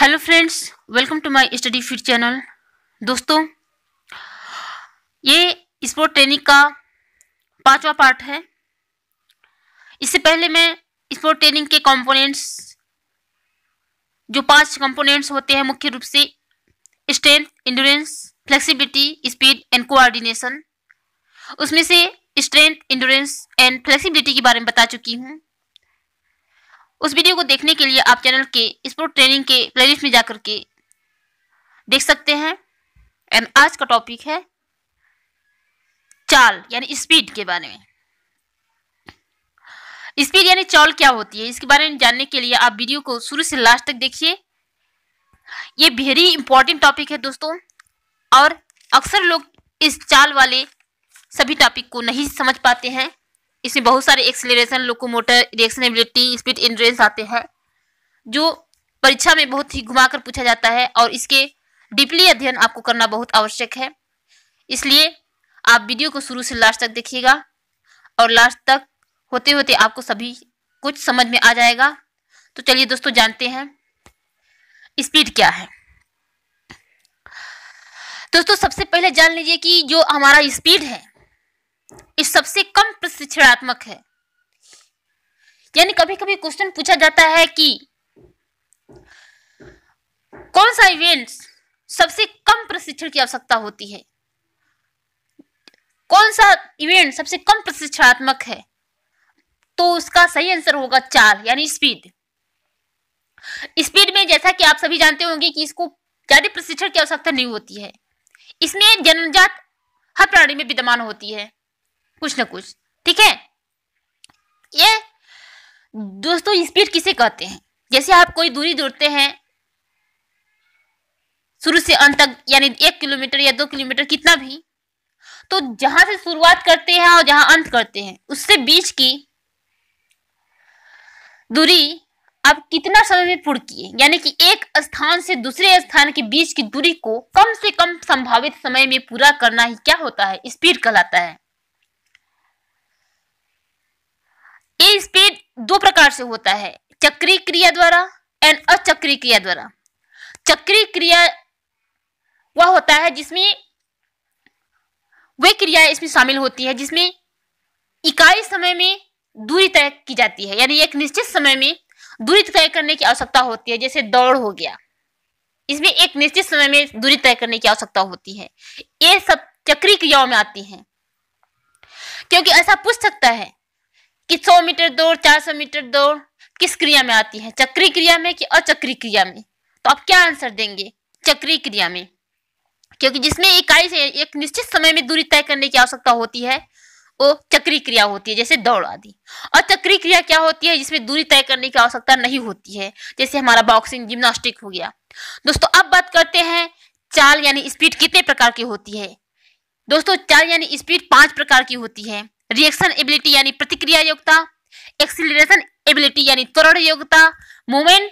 Hello friends welcome to my study feed channel दोस्तों ये sport training का पांचवा पार्ट है इससे पहले मैं स्पोर्ट ट्रेनिंग के कंपोनेंट्स जो पांच कंपोनेंट्स होते हैं मुख्य रूप से strength endurance flexibility speed and coordination उसमें से स्ट्रेंथ इंडोरेंस एंड फ्लेक्सिबिलिटी के बारे में बता चुकी हूँ उस वीडियो को देखने के लिए आप चैनल के स्पोर्ट ट्रेनिंग के प्लेलिस्ट में जाकर के देख सकते हैं एंड आज का टॉपिक है चाल यानी स्पीड के बारे में स्पीड यानी चाल क्या होती है इसके बारे में जानने के लिए आप वीडियो को शुरू से लास्ट तक देखिए ये वेरी इंपॉर्टेंट टॉपिक है दोस्तों और अक्सर लोग इस चाल वाले सभी टॉपिक को नहीं समझ पाते हैं इसमें बहुत सारे acceleration locomotor reaction ability speed endurance आते हैं जो परीक्षा में बहुत ही घुमाकर पूछा जाता है और इसके डीपली अध्ययन आपको करना बहुत आवश्यक है इसलिए आप वीडियो को शुरू से लास्ट तक देखिएगा और लास्ट तक होते होते आपको सभी कुछ समझ में आ जाएगा तो चलिए दोस्तों जानते हैं स्पीड क्या है दोस्तों सबसे पहले जान लीजिए कि जो हमारा स्पीड है इस सबसे कम शिक्षणात्मक है यानी कभी कभी क्वेश्चन पूछा जाता है कि कौन सा इवेंट सबसे कम प्रशिक्षण की आवश्यकता होती है कौन सा इवेंट सबसे कम प्रशिक्षणात्मक है तो उसका सही आंसर होगा चाल यानी स्पीड स्पीड में जैसा कि आप सभी जानते होंगे कि इसको ज्यादा प्रशिक्षण की आवश्यकता नहीं होती है इसमें जन्मजात हर प्राणी में विद्यमान होती है कुछ ना कुछ ठीक है ये दोस्तों स्पीड किसे कहते हैं जैसे आप कोई दूरी दौड़ते हैं शुरू से अंत तक यानी एक किलोमीटर या दो किलोमीटर कितना भी तो जहां से शुरुआत करते हैं और जहां अंत करते हैं उससे बीच की दूरी आप कितना समय में पूर्ण किए यानी कि एक स्थान से दूसरे स्थान के बीच की दूरी को कम से कम संभावित समय में पूरा करना ही क्या होता है स्पीड कहलाता है स्पीड दो प्रकार से होता है चक्रीय क्रिया द्वारा एंड अचक्रीय क्रिया द्वारा चक्रीय क्रिया वह होता है जिसमें वे क्रिया इसमें शामिल होती है जिसमें इकाई समय में दूरी तय की जाती है यानी एक निश्चित समय में दूरी तय करने की आवश्यकता होती है जैसे दौड़ हो गया इसमें एक निश्चित समय में दूरी तय करने की आवश्यकता होती है ये सब चक्रीय क्रियाओं में आती हैं क्योंकि ऐसा पूछ सकता है कि 100 मीटर दौड़ 400 मीटर दौड़ किस क्रिया में आती है चक्री क्रिया में कि अचक्री क्रिया में तो आप क्या आंसर देंगे चक्री क्रिया में क्योंकि जिसमें इकाई से एक निश्चित समय में दूरी तय करने की आवश्यकता होती है वो चक्री क्रिया होती है जैसे दौड़ आदि और चक्री क्रिया क्या होती है जिसमें दूरी तय करने की आवश्यकता नहीं होती है जैसे हमारा बॉक्सिंग जिम्नास्टिक हो गया दोस्तों अब बात करते हैं चाल यानी स्पीड कितने प्रकार की होती है दोस्तों चाल यानी स्पीड पांच प्रकार की होती है रिएक्शन एबिलिटी यानी प्रतिक्रिया योग्यता एक्सिलेशन एबिलिटी यानी त्वरण योग्यता मूवमेंट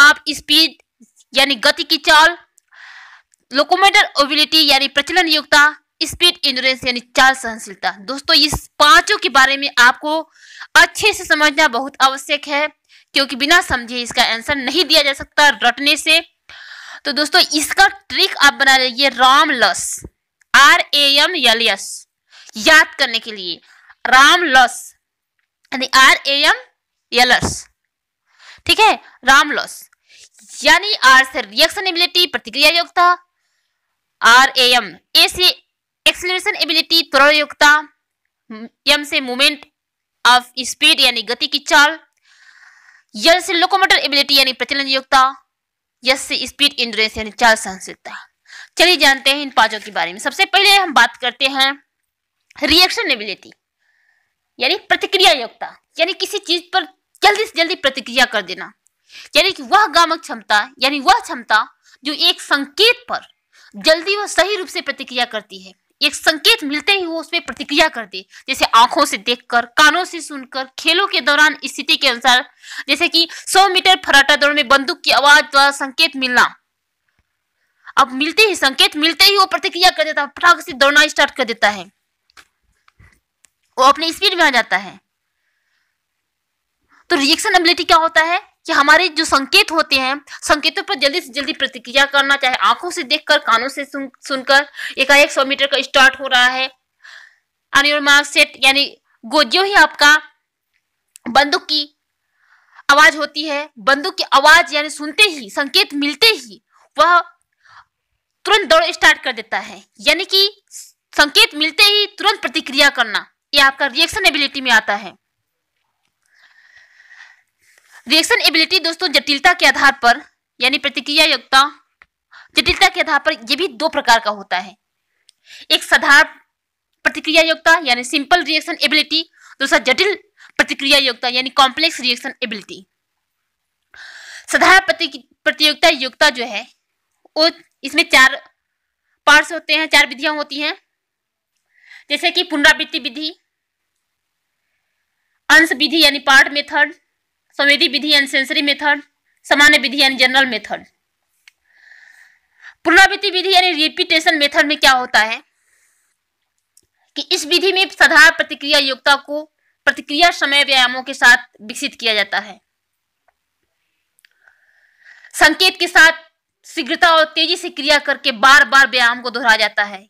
ऑफ स्पीड यानी गति की चाल लोकोमेटर एबिलिटी यानी प्रचलन योग्यता स्पीड इंडोरेंस यानी चाल सहनशीलता दोस्तों इस पांचों के बारे में आपको अच्छे से समझना बहुत आवश्यक है क्योंकि बिना समझे इसका आंसर नहीं दिया जा सकता रटने से तो दोस्तों इसका ट्रिक आप बना लीजिए रामलस R A M L S याद करने के लिए राम लस यानी आर ए एम यलस ठीक है राम लस यानी आर से रिएक्शन एबिलिटी प्रतिक्रिया योग्यता आर ए एम ए से एक्सलेशन एबिलिटी त्वरण योग्यता एम से मूवमेंट ऑफ स्पीड यानी गति की चाल यल से लोकोमोटर एबिलिटी यानी प्रचलन योग्यता यस से स्पीड इंड्रेंस यानी चाल सहनशीलता चलिए जानते हैं इन पांचों के बारे में सबसे पहले हम बात करते हैं रिएक्शन एबिलिटी यानी प्रतिक्रिया योग्यता यानी किसी चीज पर जल्दी से जल्दी प्रतिक्रिया कर देना यानी कि वह गामक क्षमता यानी वह क्षमता जो एक संकेत पर जल्दी व सही रूप से प्रतिक्रिया करती है एक संकेत मिलते ही वो उसमें प्रतिक्रिया कर दे जैसे आंखों से देखकर कानों से सुनकर खेलों के दौरान स्थिति के अनुसार जैसे कि 100 मीटर फराटा दौड़ में बंदूक की आवाज द्वारा संकेत मिलना अब मिलते ही संकेत मिलते ही वो प्रतिक्रिया कर देता है फटाक से दौड़ना स्टार्ट कर देता है वो अपने स्पीड में आ जाता है तो रिएक्शन एबिलिटी क्या होता है कि हमारे जो संकेत होते हैं संकेतों पर जल्दी से जल्दी प्रतिक्रिया करना चाहे आंखों से देखकर कानों से सुन सुनकर एकाएक सौ मीटर का स्टार्ट हो रहा है सेट यानी गोजियो ही आपका बंदूक की आवाज होती है बंदूक की आवाज यानी सुनते ही संकेत मिलते ही वह तुरंत दौड़ स्टार्ट कर देता है यानी कि संकेत मिलते ही तुरंत प्रतिक्रिया करना ये आपका रिएक्शन एबिलिटी में आता है रिएक्शन एबिलिटी दोस्तों जटिलता के आधार पर यानी प्रतिक्रिया योग्यता जटिलता के आधार पर यह भी दो प्रकार का होता है एक साधारण प्रतिक्रिया योग्यता यानी सिंपल रिएक्शन एबिलिटी दूसरा जटिल प्रतिक्रिया योग्यता यानी कॉम्प्लेक्स रिएक्शन एबिलिटी साधारण प्रतियोगिता योग्यता जो है वो इसमें चार पार्ट्स होते हैं चार विधियां होती हैं जैसे कि पुनरावृत्ति विधि अंश विधि यानी पार्ट मेथड संवेदी विधि यानी सेंसरी मेथड सामान्य विधि यानी जनरल मेथड पुनरावृत्ति विधि यानी रिपीटेशन मेथड में क्या होता है कि इस विधि में साधारण प्रतिक्रिया योग्यता को प्रतिक्रिया समय व्यायामों के साथ विकसित किया जाता है संकेत के साथ शीघ्रता और तेजी से क्रिया करके बार बार व्यायाम को दोहराया जाता है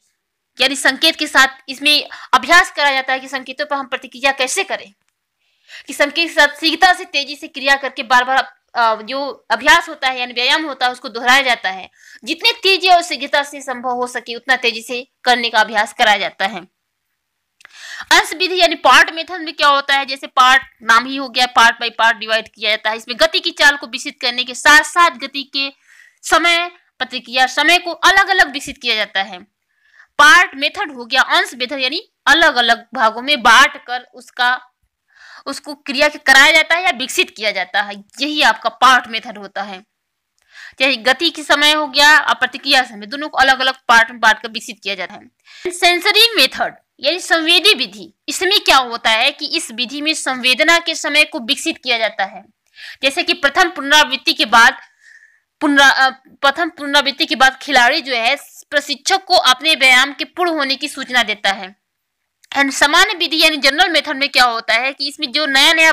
यानी संकेत के साथ इसमें अभ्यास कराया जाता है कि संकेतों पर हम प्रतिक्रिया कैसे करें कि संकेत के साथ शीघ्रता से तेजी से क्रिया करके बार बार जो अभ्यास होता है यानी व्यायाम होता है उसको दोहराया जाता है जितने तेजी और शीघ्रता से संभव हो सके उतना तेजी से करने का अभ्यास कराया जाता है अंश विधि यानी पार्ट मेथड में क्या होता है जैसे पार्ट नाम ही हो गया पार्ट बाय पार्ट डिवाइड किया जाता है इसमें गति की चाल को विकसित करने के साथ साथ गति के समय प्रतिक्रिया समय को अलग अलग विकसित किया जाता है पार्ट मेथड हो गया अंश मेथड यानी अलग अलग भागों में बांट कर उसका उसको क्रिया के कराया जाता है या विकसित किया जाता है यही आपका पार्ट मेथड होता है चाहे गति के समय हो गया और प्रतिक्रिया समय दोनों को अलग अलग पार्ट में बांट कर विकसित किया जाता है सेंसरी मेथड यानी संवेदी विधि इसमें क्या होता है कि इस विधि में संवेदना के समय को विकसित किया जाता है जैसे कि प्रथम पुनरावृत्ति के बाद पुनरा प्रथम पुनरावृत्ति के बाद खिलाड़ी जो है प्रशिक्षक को अपने व्यायाम के पूर्ण होने की सूचना देता है एंड सामान्य विधि यानी जनरल मेथड में क्या होता है कि इसमें जो नया नया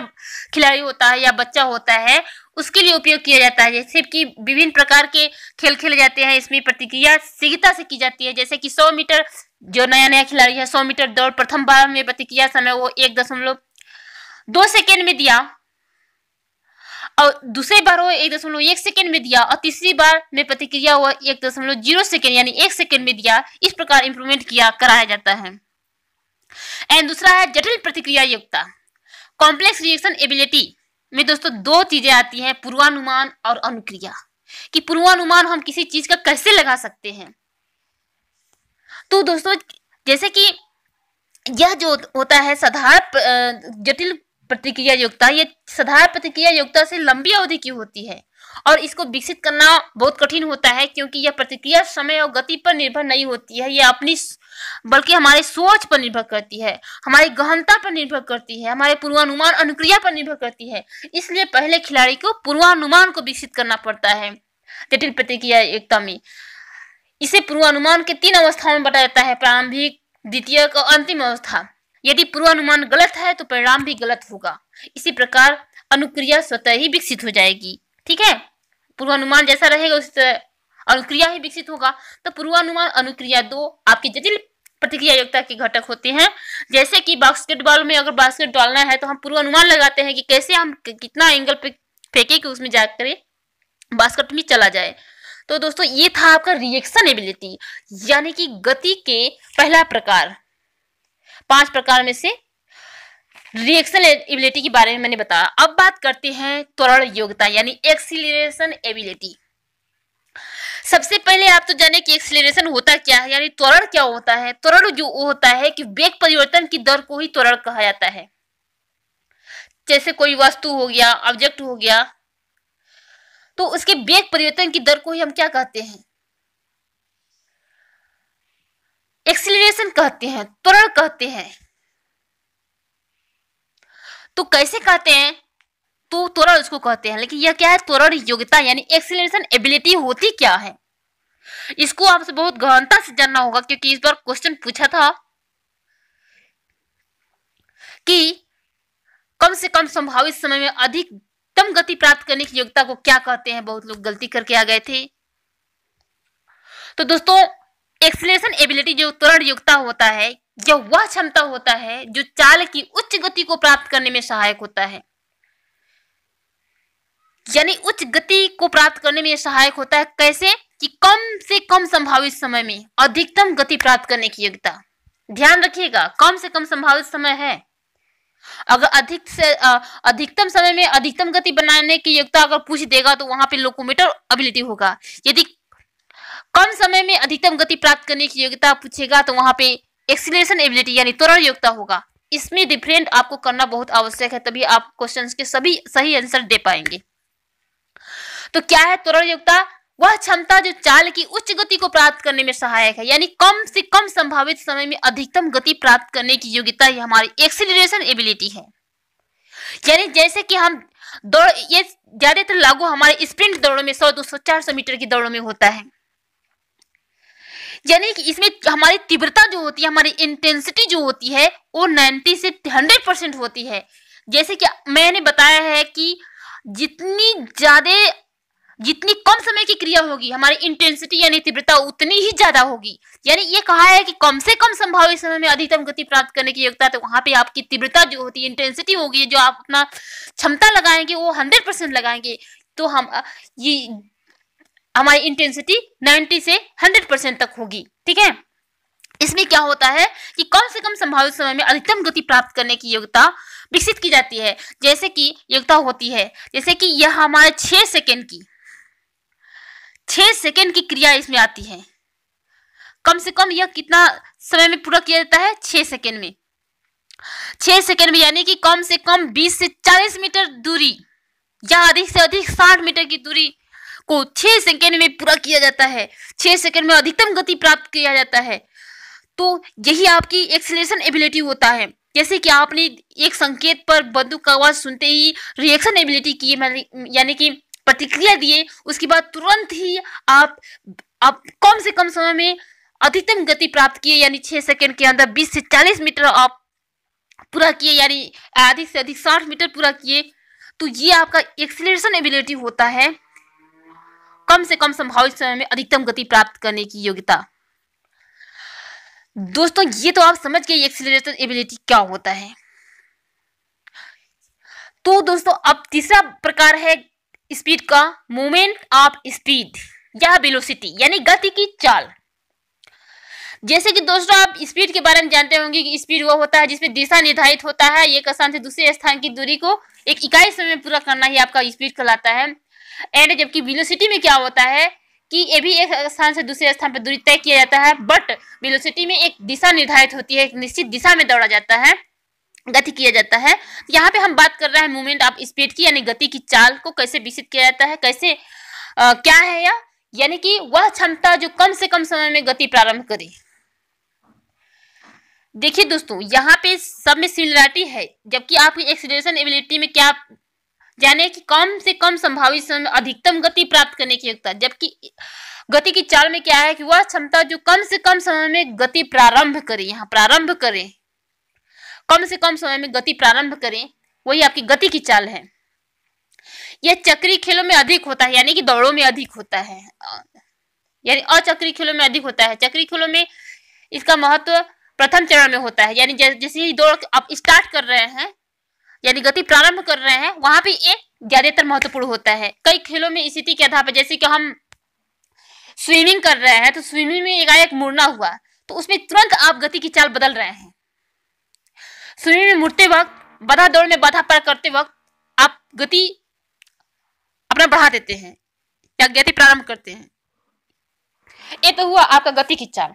खिलाड़ी होता है या बच्चा होता है उसके लिए उपयोग किया जाता है जैसे कि विभिन्न प्रकार के खेल खेले जाते हैं इसमें प्रतिक्रिया शीघ्रता से की जाती है जैसे कि 100 मीटर जो नया नया खिलाड़ी है 100 मीटर दौड़ प्रथम बार में प्रतिक्रिया समय वो एक दशमलव दो सेकेंड में दिया और दूसरी बार वो एक दशमलव एक सेकेंड में दिया और तीसरी बार में प्रतिक्रिया वो एक दशमलव जीरो सेकेंड यानी एक सेकेंड में दिया इस प्रकार इंप्रूवमेंट किया कराया जाता है एंड दूसरा है जटिल प्रतिक्रिया युक्ता कॉम्प्लेक्स रिएक्शन एबिलिटी में दोस्तों दो चीजें आती हैं पूर्वानुमान और अनुक्रिया कि पूर्वानुमान हम किसी चीज का कैसे लगा सकते हैं तो दोस्तों जैसे कि यह जो होता है साधारण जटिल प्रतिक्रिया योग्यता ये साधारण प्रतिक्रिया योग्यता से लंबी अवधि की होती है और इसको विकसित करना बहुत कठिन होता है क्योंकि यह प्रतिक्रिया समय और गति पर निर्भर नहीं होती है यह अपनी बल्कि हमारे सोच पर निर्भर करती है हमारी गहनता पर निर्भर करती है हमारे पूर्वानुमान अनुक्रिया पर निर्भर करती है इसलिए पहले खिलाड़ी को पूर्वानुमान को विकसित करना पड़ता है जटिल प्रतिक्रिया एकता में इसे पूर्वानुमान के तीन अवस्थाओं में बताया जाता है प्रारंभिक द्वितीय और अंतिम अवस्था यदि पूर्वानुमान गलत है तो परिणाम भी गलत होगा इसी प्रकार अनुक्रिया स्वतः ही विकसित हो जाएगी ठीक है पूर्वानुमान जैसा रहेगा उस अनुक्रिया ही विकसित होगा तो पूर्वानुमान अनुक्रिया दो आपकी जटिल प्रतिक्रिया योग्यता के घटक होते हैं जैसे कि बास्केटबॉल में अगर बास्केट डालना है तो हम पूर्वानुमान लगाते हैं कि कैसे हम कितना एंगल पे फेंके कि उसमें जाकर बास्केट में चला जाए तो दोस्तों ये था आपका रिएक्शन एबिलिटी यानी कि गति के पहला प्रकार पांच प्रकार में से रिएक्शन एबिलिटी के बारे में मैंने बताया अब बात करते हैं त्वरण योग्यता यानी एक्सीलरेशन एबिलिटी सबसे पहले आप तो जाने कि एक्सीलरेशन होता क्या है यानी त्वरण क्या होता है त्वरण जो होता है कि वेग परिवर्तन की दर को ही त्वरण कहा जाता है जैसे कोई वस्तु हो गया ऑब्जेक्ट हो गया तो उसके वेग परिवर्तन की दर को ही हम क्या कहते हैं एक्सिलेशन कहते हैं त्वरण कहते हैं तो कैसे कहते हैं तो त्वरण उसको कहते हैं लेकिन यह क्या है त्वरण योग्यता यानी एक्सिलेशन एबिलिटी होती क्या है इसको आपसे बहुत गहनता से जानना होगा क्योंकि इस बार क्वेश्चन पूछा था कि कम से कम संभावित समय में अधिकतम गति प्राप्त करने की योग्यता को क्या कहते हैं बहुत लोग गलती करके आ गए थे तो दोस्तों एक्सलेशन एबिलिटी जो त्वरण युक्ता होता है यह वह क्षमता होता है जो चाल की उच्च गति को प्राप्त करने में सहायक होता है यानी उच्च गति को प्राप्त करने में सहायक होता है कैसे कि कम से कम संभावित समय में अधिकतम गति प्राप्त करने की योग्यता ध्यान रखिएगा कम से कम संभावित समय है अगर अधिक से अधिकतम समय में अधिकतम गति बनाने की योग्यता अगर पूछ देगा तो वहां पे लोकोमीटर एबिलिटी होगा यदि कम समय में अधिकतम गति प्राप्त करने की योग्यता पूछेगा तो वहां पे एक्सीलेशन एबिलिटी यानी त्वरण योग्यता होगा इसमें डिफरेंट आपको करना बहुत आवश्यक है तभी आप क्वेश्चन के सभी सही आंसर दे पाएंगे तो क्या है त्वरण योग्यता वह क्षमता जो चाल की उच्च गति को प्राप्त करने में सहायक है यानी कम से कम संभावित समय में अधिकतम गति प्राप्त करने की योग्यता ही हमारी एक्सिलेशन एबिलिटी है यानी जैसे कि हम दौड़ ये ज्यादातर लागू हमारे स्प्रिंट दौड़ों में सौ दो सौ चार सौ मीटर की दौड़ों में होता है यानी कि इसमें हमारी तीव्रता जो होती है हमारी इंटेंसिटी जो होती है वो 90 से 100 परसेंट होती है जैसे कि मैंने बताया है कि जितनी ज़्यादा जितनी कम समय की क्रिया होगी हमारी इंटेंसिटी यानी तीव्रता उतनी ही ज्यादा होगी यानी ये कहा है कि कम से कम संभावित समय में अधिकतम गति प्राप्त करने की योग्यता तो वहां पे आपकी तीव्रता जो होती है इंटेंसिटी होगी जो आप अपना क्षमता लगाएंगे वो हंड्रेड परसेंट लगाएंगे तो हम ये हमारी इंटेंसिटी 90 से 100 परसेंट तक होगी ठीक है इसमें क्या होता है कि कम से कम संभावित समय में अधिकतम गति प्राप्त करने की योग्यता विकसित की जाती है जैसे कि योग्यता होती है जैसे कि यह हमारे छह सेकेंड की छह सेकेंड की क्रिया इसमें आती है कम से कम यह कितना समय में पूरा किया जाता है छह सेकेंड में छह सेकेंड में यानी कि कम से कम बीस से चालीस मीटर दूरी या अधिक से अधिक साठ मीटर की दूरी को छह सेकेंड में पूरा किया जाता है छह सेकेंड में अधिकतम गति प्राप्त किया जाता है तो यही आपकी एक्सलेशन एबिलिटी होता है जैसे कि आपने एक संकेत पर बंदूक का आवाज सुनते ही रिएक्शन एबिलिटी की यानी कि प्रतिक्रिया दिए उसके बाद तुरंत ही आप आप कम से कम समय में अधिकतम गति प्राप्त किए यानी छह सेकंड के अंदर बीस से चालीस मीटर आप पूरा किए यानी अधिक से अधिक साठ मीटर पूरा किए तो ये आपका एक्सीलरेशन एबिलिटी होता है कम से कम संभावित समय में अधिकतम गति प्राप्त करने की योग्यता दोस्तों ये तो आप समझ गए एक्सिलेटर एबिलिटी क्या होता है तो दोस्तों अब तीसरा प्रकार है स्पीड का मूवमेंट ऑफ स्पीड या वेलोसिटी यानी गति की चाल जैसे कि दोस्तों आप स्पीड के बारे में जानते होंगे कि स्पीड वो होता है जिसमें दिशा निर्धारित होता है एक स्थान से दूसरे स्थान की दूरी को एक इकाई समय में पूरा करना ही आपका स्पीड कहलाता है एंड जबकि वेलोसिटी में क्या होता है कि ये भी एक स्थान से दूसरे स्थान पर दूरी तय किया जाता है बट वेलोसिटी में एक दिशा निर्धारित होती है एक निश्चित दिशा में दौड़ा जाता है गति किया जाता है तो यहाँ पे हम बात कर रहे हैं मूवमेंट ऑफ स्पीड की यानी गति की चाल को कैसे विकसित किया जाता है कैसे आ, क्या है या? यानी कि वह क्षमता जो कम से कम समय में गति प्रारंभ करे देखिए दोस्तों यहाँ पे सब में सिमिलरिटी है जबकि आपकी एक्सीलरेशन एबिलिटी में क्या यानी कि कम से कम संभावित समय अधिकतम गति प्राप्त करने की योग्यता जबकि गति की चाल में क्या है कि वह क्षमता जो कम से कम समय में गति प्रारंभ करे यहाँ प्रारंभ करे कम से कम समय में गति प्रारंभ करें वही आपकी गति की चाल है यह चक्री खेलों में अधिक होता है यानी कि दौड़ों में अधिक होता है यानी अचक्री खेलों में अधिक होता है चक्री खेलों में इसका महत्व प्रथम चरण में होता है यानी जैसे ही दौड़ आप स्टार्ट कर रहे हैं यानी गति प्रारंभ कर रहे हैं वहां पे ये ज्यादातर महत्वपूर्ण होता है कई खेलों में स्थिति के आधार पर जैसे कि हम स्विमिंग कर रहे हैं तो स्विमिंग में एकाएक मुड़ना हुआ तो उसमें तुरंत आप गति की चाल बदल रहे हैं स्विमिंग में मुड़ते वक्त बाधा दौड़ में बाधा पार करते वक्त आप गति अपना बढ़ा देते हैं या गति प्रारंभ करते हैं ये तो हुआ आपका गति की चाल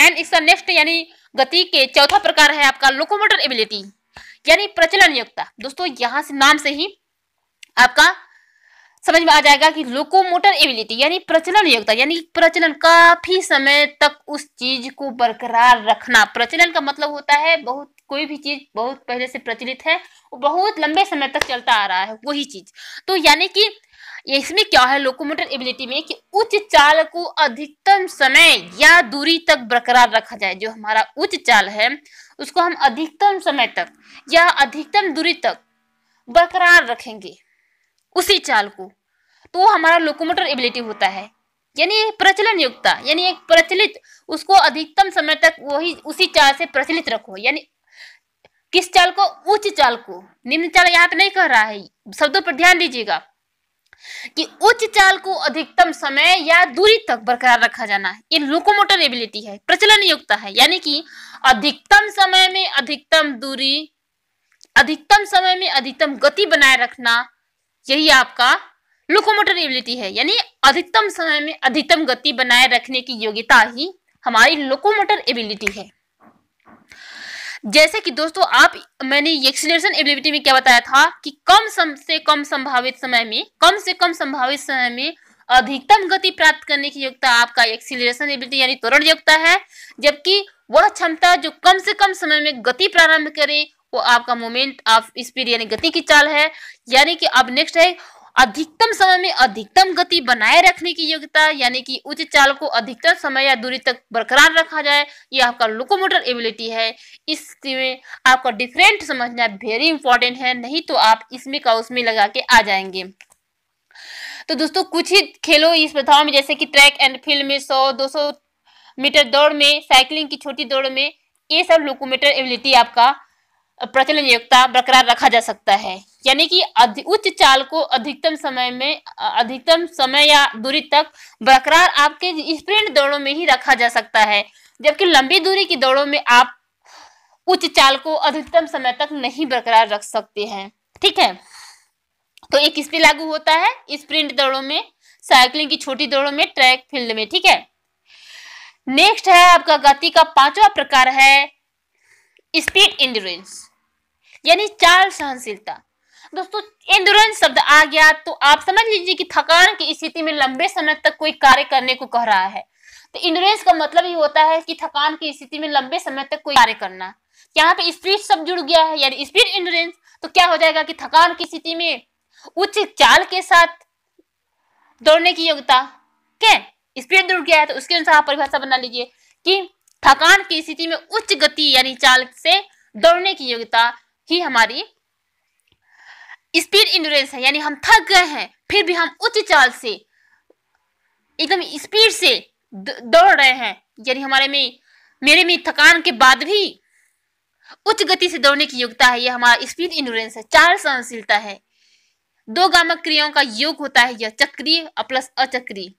एंड इसका नेक्स्ट यानी गति के चौथा प्रकार है आपका लोकोमोटर एबिलिटी यानी प्रचलन योग्यता दोस्तों यहां से नाम से ही आपका समझ में आ जाएगा कि लोकोमोटर एबिलिटी यानी प्रचलन योग्यता यानी प्रचलन काफी समय तक उस चीज को बरकरार रखना प्रचलन का मतलब होता है बहुत कोई भी चीज बहुत पहले से प्रचलित है वो बहुत लंबे समय तक चलता आ रहा है वही चीज तो यानी कि ये इसमें क्या है लोकोमोटर एबिलिटी में कि उच्च चाल को अधिकतम समय या दूरी तक बरकरार रखा जाए जो हमारा उच्च चाल है उसको हम अधिकतम समय तक या अधिकतम दूरी तक बरकरार रखेंगे उसी चाल को तो हमारा लोकोमोटर एबिलिटी होता है यानी प्रचलन युक्ता यानी एक प्रचलित उसको अधिकतम समय तक वही उसी चाल से प्रचलित रखो यानी किस चाल को उच्च चाल को निम्न चाल यहाँ पे नहीं कह रहा है शब्दों पर ध्यान दीजिएगा कि उच्च चाल को अधिकतम समय या दूरी तक बरकरार रखा जाना ये लोकोमोटर एबिलिटी है प्रचलन योग्यता है यानी कि अधिकतम समय में अधिकतम दूरी अधिकतम समय में अधिकतम गति बनाए रखना यही आपका लोकोमोटर एबिलिटी है यानी अधिकतम समय में अधिकतम गति बनाए रखने की योग्यता ही हमारी लोकोमोटर एबिलिटी है जैसे कि दोस्तों आप मैंने एक्सीलरेशन एबिलिटी में क्या बताया था कि कम सम से कम संभावित समय में कम से कम संभावित समय में अधिकतम गति प्राप्त करने की योग्यता आपका एक्सीलरेशन एबिलिटी यानी त्वरण योग्यता है जबकि वह क्षमता जो कम से कम समय में गति प्रारंभ करे वो आपका मोमेंट ऑफ आप स्पीड यानी गति की चाल है यानी कि अब नेक्स्ट है अधिकतम समय में अधिकतम गति बनाए रखने की योग्यता यानी कि उच्च चाल को अधिकतम समय या दूरी तक बरकरार रखा जाए यह आपका लोकोमोटर एबिलिटी है इसमें आपका डिफरेंट समझना वेरी इंपॉर्टेंट है नहीं तो आप इसमें का उसमें लगा के आ जाएंगे तो दोस्तों कुछ ही खेलों इस प्रथाओं में जैसे कि ट्रैक एंड फील्ड में सौ दो सौ मीटर दौड़ में साइकिलिंग की छोटी दौड़ में ये सब लोकोमीटर एबिलिटी आपका प्रचलन योग्यता बरकरार रखा जा सकता है यानी कि उच्च चाल को अधिकतम समय में अधिकतम समय या दूरी तक बरकरार आपके स्प्रिंट दौड़ों में ही रखा जा सकता है जबकि लंबी दूरी की दौड़ों में आप उच्च चाल को अधिकतम समय तक नहीं बरकरार रख सकते हैं ठीक है तो एक इस पे लागू होता है स्प्रिंट दौड़ों में साइकिलिंग की छोटी दौड़ों में ट्रैक फील्ड में ठीक है नेक्स्ट है आपका गति का पांचवा प्रकार है स्पीड इंड्योरेंस यानी चाल सहनशीलता दोस्तों एंडोरेंस शब्द आ गया तो आप समझ लीजिए कि थकान की स्थिति में लंबे समय तक कोई कार्य करने को कह रहा है तो इंडोरेंस का मतलब ये होता है कि थकान की स्थिति में लंबे समय तक कोई कार्य करना यहाँ पे स्पीड शब्द जुड़ गया है यानी स्पीड इंडोरेंस तो क्या हो जाएगा कि थकान की स्थिति में उच्च चाल के साथ दौड़ने की योग्यता क्या स्पीड जुड़ गया है तो उसके अनुसार आप परिभाषा बना लीजिए कि थकान की स्थिति में उच्च गति यानी चाल से दौड़ने की योग्यता ही हमारी स्पीड इंडोरेंस है यानी हम थक गए हैं फिर भी हम उच्च चाल से एकदम स्पीड से दौड़ रहे हैं यानी हमारे में मेरे में थकान के बाद भी उच्च गति से दौड़ने की योग्यता है यह हमारा स्पीड इंडोरेंस है चार सहनशीलता है दो गामक क्रियाओं का योग होता है यह चक्रीय प्लस अचक्रीय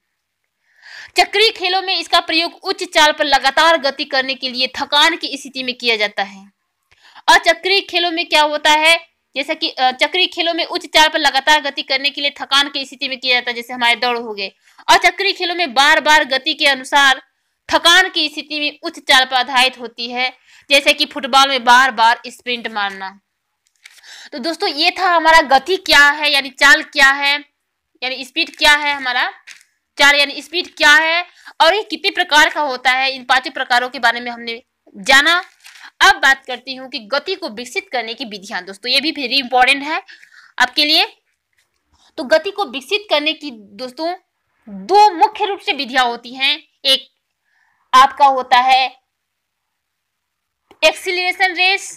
चक्रीय खेलों में इसका प्रयोग उच्च चाल पर लगातार गति करने के लिए थकान की स्थिति में किया जाता है अचक्रीय खेलों में क्या होता है जैसा कि चक्रीय खेलों में उच्च चाल पर लगातार गति करने के लिए थकान की स्थिति में किया जाता है जैसे हमारे दौड़ हो गए और चक्रीय खेलों में बार बार गति के अनुसार थकान की स्थिति में उच्च चाल पर आधारित होती है जैसे कि फुटबॉल में बार बार स्प्रिंट मारना तो दोस्तों ये था हमारा गति क्या है यानी चाल क्या है यानी स्पीड क्या है हमारा चाल यानी स्पीड क्या है और ये कितने प्रकार का होता है इन पांचों प्रकारों के बारे में हमने जाना अब बात करती हूँ कि गति को विकसित करने की विधियां हाँ दोस्तों ये भी वेरी इंपॉर्टेंट है आपके लिए तो गति को विकसित करने की दोस्तों दो मुख्य रूप से विधियां होती हैं एक आपका होता है एक्सिलेशन रेस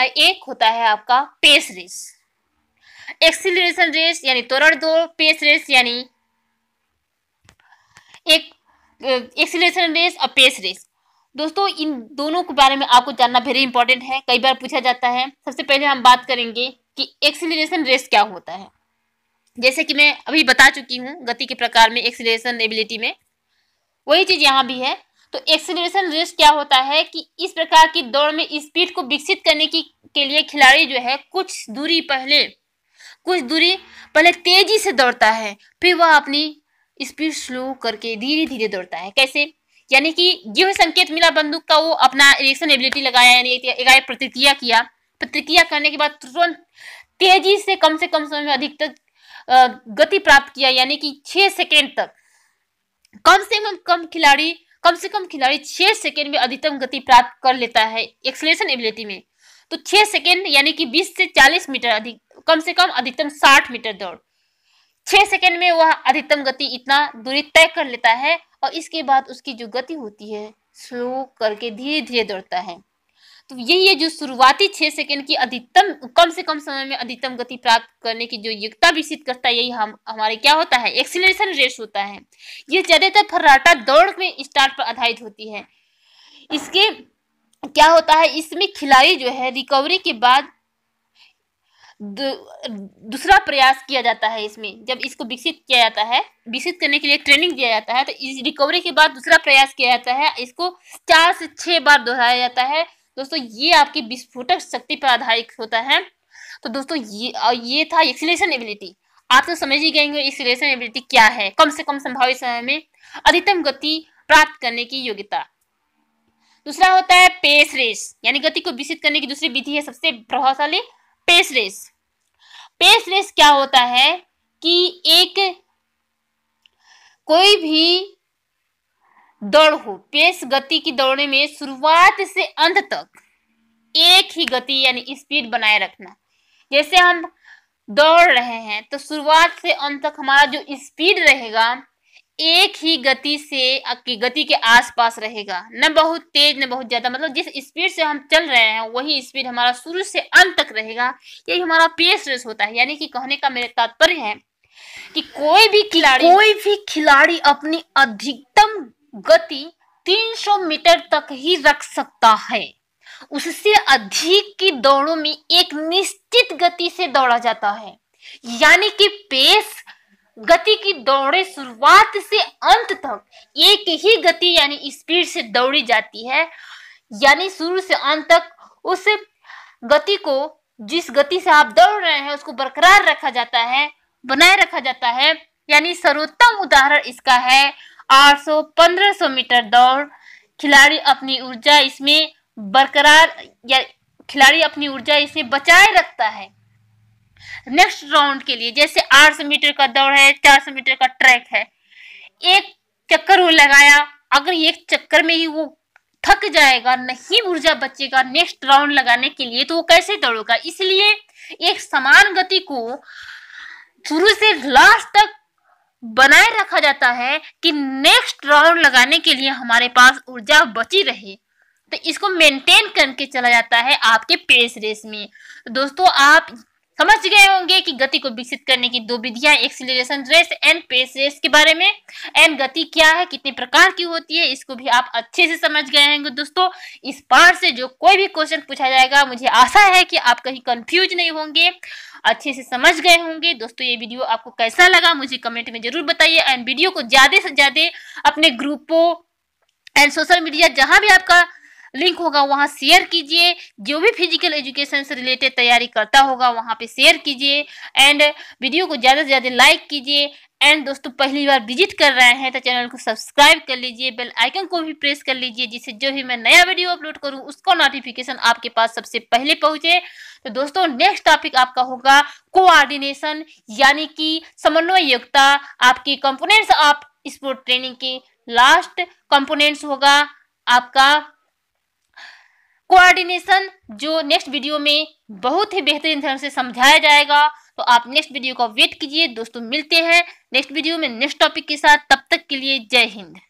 एक होता है आपका पेस रेस एक्सिलेशन रेस यानी त्वरण दौड़ पेस रेस यानी एक एक्सिलेशन रेस और पेस रेस दोस्तों इन दोनों के बारे में आपको जानना वेरी इंपॉर्टेंट है कई बार पूछा जाता है सबसे पहले हम बात करेंगे कि एक्सिलेशन रेस क्या होता है जैसे कि मैं अभी बता चुकी हूँ गति के प्रकार में एक्सिलेशन एबिलिटी में वही चीज़ यहाँ भी है तो एक्सिलेशन रेस क्या होता है कि इस प्रकार की दौड़ में स्पीड को विकसित करने की के लिए खिलाड़ी जो है कुछ दूरी पहले कुछ दूरी पहले तेजी से दौड़ता है फिर वह अपनी स्पीड स्लो करके धीरे धीरे दौड़ता है कैसे यानी कि जो भी संकेत मिला बंदूक का वो अपना रिएक्शन एबिलिटी लगाया यानी प्रतिक्रिया किया प्रतिक्रिया करने के बाद तुरंत तेजी से कम से कम समय में अधिकतर गति प्राप्त किया यानी कि छह सेकेंड तक कम से कम कम खिलाड़ी कम से कम खिलाड़ी छह सेकेंड में अधिकतम गति प्राप्त कर लेता है एक्सलेशन एबिलिटी में तो छह सेकेंड यानी कि 20 से 40 मीटर अधिक कम से कम अधिकतम 60 मीटर दौड़ छह सेकेंड में वह अधिकतम गति इतना दूरी तय कर लेता है और इसके बाद उसकी जो गति होती है स्लो करके धीरे धीरे दौड़ता है तो यही है जो शुरुआती छह सेकेंड की अधिकतम कम से कम समय में अधिकतम गति प्राप्त करने की जो योग्यता विकसित करता है यही हम हमारे क्या होता है एक्सीलरेशन रेस होता है यह ज़्यादातर फर्राटा दौड़ में स्टार्ट पर आधारित होती है इसके क्या होता है इसमें खिलाड़ी जो है रिकवरी के बाद दूसरा प्रयास किया जाता है इसमें जब इसको विकसित किया जाता है विकसित करने के लिए ट्रेनिंग दिया जाता है तो इस रिकवरी के बाद दूसरा प्रयास किया जाता है इसको चार से छह बार दोहराया जाता है दोस्तों ये आपकी विस्फोटक शक्ति पर आधारित होता है तो दोस्तों ये ये था एक्सीलेशन एबिलिटी आप तो समझ ही गएंगे एक्सीलेशन एबिलिटी क्या है कम से कम संभावित समय में अधिकतम गति प्राप्त करने की योग्यता दूसरा होता है पेस रेस यानी गति को विकसित करने की दूसरी विधि है सबसे प्रभावशाली पेस रेस पेस रेस क्या होता है कि एक कोई भी दौड़ हो पेस गति की दौड़ने में शुरुआत से अंत तक एक ही गति यानी स्पीड बनाए रखना जैसे हम दौड़ रहे हैं तो शुरुआत से अंत तक हमारा जो स्पीड रहेगा एक ही गति से गति के आसपास रहेगा न बहुत तेज न बहुत ज्यादा मतलब जिस स्पीड से हम चल रहे हैं वही स्पीड हमारा शुरू से अंत तक रहेगा यही हमारा पेस रेस होता है यानी कि कहने का मेरे तात्पर्य है कि कोई भी खिलाड़ी कोई भी खिलाड़ी अपनी अधिकतम गति 300 मीटर तक ही रख सकता है उससे अधिक की दौड़ों में एक निश्चित गति से दौड़ा जाता है यानी कि पेस गति की दौड़े शुरुआत से अंत तक एक ही गति यानी स्पीड से दौड़ी जाती है यानी शुरू से अंत तक उस गति को जिस गति से आप दौड़ रहे हैं उसको बरकरार रखा जाता है बनाए रखा जाता है यानी सर्वोत्तम उदाहरण इसका है 800-1500 मीटर दौड़ खिलाड़ी अपनी ऊर्जा इसमें बरकरार या खिलाड़ी अपनी ऊर्जा इसमें बचाए रखता है नेक्स्ट राउंड के लिए जैसे आठ सौ मीटर का दौड़ है चार सौ मीटर का ट्रैक है एक चक्कर वो लगाया अगर एक चक्कर में ही वो थक जाएगा नहीं ऊर्जा बचेगा नेक्स्ट राउंड लगाने के लिए तो वो कैसे दौड़ेगा इसलिए एक समान गति को शुरू से लास्ट तक बनाए रखा जाता है कि नेक्स्ट राउंड लगाने के लिए हमारे पास ऊर्जा बची रहे तो इसको मेंटेन करके चला जाता है आपके पेस रेस में दोस्तों आप समझ गए होंगे कि गति को विकसित करने की दो विधियां acceleration race and pace race के बारे में एंड गति क्या है कितने प्रकार की होती है इसको भी आप अच्छे से समझ गए होंगे दोस्तों इस पार से जो कोई भी क्वेश्चन पूछा जाएगा मुझे आशा है कि आप कहीं कंफ्यूज नहीं होंगे अच्छे से समझ गए होंगे दोस्तों ये वीडियो आपको कैसा लगा मुझे कमेंट में जरूर बताइए एंड वीडियो को ज्यादा से ज्यादा अपने ग्रुपों एंड सोशल मीडिया जहां भी आपका लिंक होगा वहाँ शेयर कीजिए जो भी फिजिकल एजुकेशन से रिलेटेड तैयारी करता होगा वहाँ पे शेयर कीजिए एंड वीडियो को ज़्यादा से ज़्यादा लाइक कीजिए एंड दोस्तों पहली बार विजिट कर रहे हैं तो चैनल को सब्सक्राइब कर लीजिए बेल आइकन को भी प्रेस कर लीजिए जिससे जो भी मैं नया वीडियो अपलोड करूँ उसका नोटिफिकेशन आपके पास सबसे पहले पहुंचे तो दोस्तों नेक्स्ट टॉपिक आपका होगा कोऑर्डिनेशन यानी कि समन्वय योग्यता आपकी कंपोनेंट्स ऑफ आप स्पोर्ट ट्रेनिंग के लास्ट कंपोनेंट्स होगा आपका कोऑर्डिनेशन जो नेक्स्ट वीडियो में बहुत ही बेहतरीन ढंग से समझाया जाएगा तो आप नेक्स्ट वीडियो का वेट कीजिए दोस्तों मिलते हैं नेक्स्ट वीडियो में नेक्स्ट टॉपिक के साथ तब तक के लिए जय हिंद